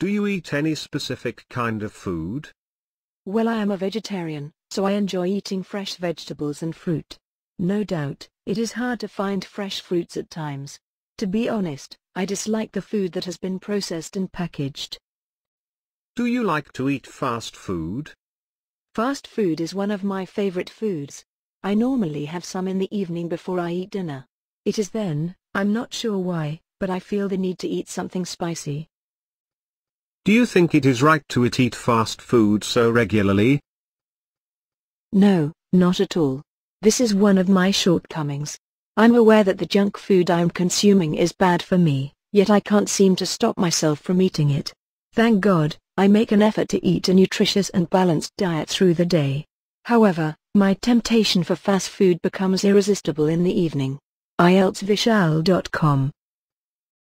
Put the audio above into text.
Do you eat any specific kind of food? Well I am a vegetarian, so I enjoy eating fresh vegetables and fruit. No doubt, it is hard to find fresh fruits at times. To be honest, I dislike the food that has been processed and packaged. Do you like to eat fast food? Fast food is one of my favorite foods. I normally have some in the evening before I eat dinner. It is then, I'm not sure why, but I feel the need to eat something spicy. Do you think it is right to eat fast food so regularly? No, not at all. This is one of my shortcomings. I'm aware that the junk food I'm consuming is bad for me, yet I can't seem to stop myself from eating it. Thank God, I make an effort to eat a nutritious and balanced diet through the day. However, my temptation for fast food becomes irresistible in the evening. ieltsvishal.com